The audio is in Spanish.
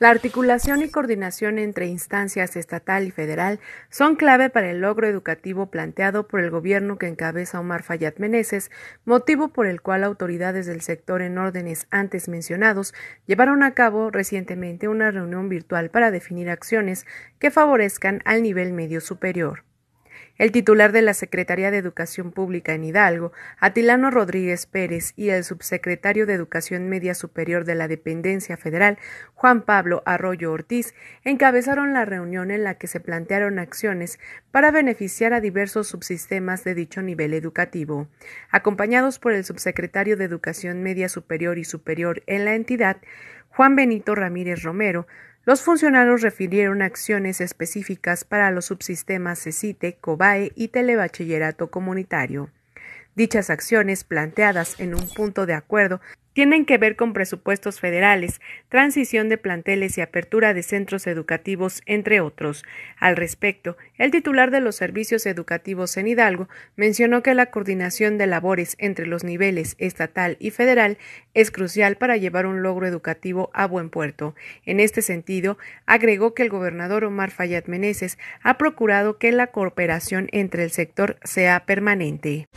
La articulación y coordinación entre instancias estatal y federal son clave para el logro educativo planteado por el gobierno que encabeza Omar Fayad Meneses, motivo por el cual autoridades del sector en órdenes antes mencionados llevaron a cabo recientemente una reunión virtual para definir acciones que favorezcan al nivel medio superior. El titular de la Secretaría de Educación Pública en Hidalgo, Atilano Rodríguez Pérez, y el subsecretario de Educación Media Superior de la Dependencia Federal, Juan Pablo Arroyo Ortiz, encabezaron la reunión en la que se plantearon acciones para beneficiar a diversos subsistemas de dicho nivel educativo. Acompañados por el subsecretario de Educación Media Superior y Superior en la entidad, Juan Benito Ramírez Romero, los funcionarios refirieron acciones específicas para los subsistemas CECITE, COBAE y Telebachillerato Comunitario. Dichas acciones, planteadas en un punto de acuerdo, tienen que ver con presupuestos federales, transición de planteles y apertura de centros educativos, entre otros. Al respecto, el titular de los servicios educativos en Hidalgo mencionó que la coordinación de labores entre los niveles estatal y federal es crucial para llevar un logro educativo a buen puerto. En este sentido, agregó que el gobernador Omar Fayad Meneses ha procurado que la cooperación entre el sector sea permanente.